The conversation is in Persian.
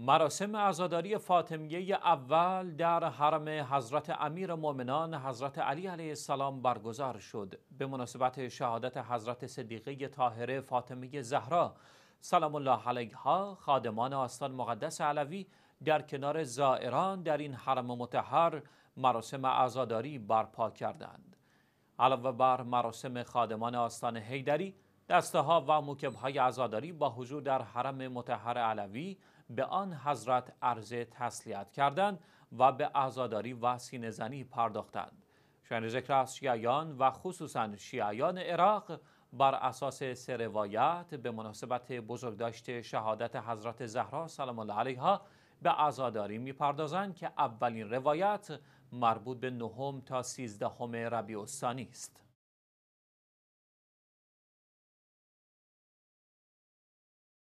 مراسم عزاداری فاطمیه اول در حرم حضرت امیر مؤمنان حضرت علی علیه السلام برگزار شد به مناسبت شهادت حضرت صدیقه طاهره فاطمه زهرا سلام الله علیها خادمان آستان مقدس علوی در کنار زائران در این حرم متحر مراسم عزاداری برپا کردند علاوه بر مراسم خادمان آستان حیدری دسته ها و موکب های عزاداری با حضور در حرم متحر علوی به آن حضرت عرض تسلیت کردند و به عزاداری و سینزنی پرداختند. شاین ذکر از شیعیان و خصوصا شیعیان عراق بر اساس سه روایت به مناسبت بزرگداشت شهادت حضرت زهرا سلام الله علیها به عزاداری میپردازند که اولین روایت مربوط به نهم تا سیزدهم ربیع الثانی است.